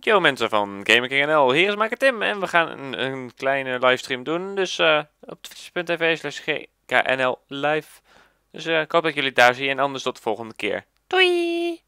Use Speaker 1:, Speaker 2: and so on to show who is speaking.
Speaker 1: Yo mensen van NL, hier is Mike Tim en we gaan een, een kleine livestream doen. Dus eh, op twitch.tv slash gknl live. Dus eh, ik hoop dat jullie daar zien en anders tot de volgende keer.
Speaker 2: Doei!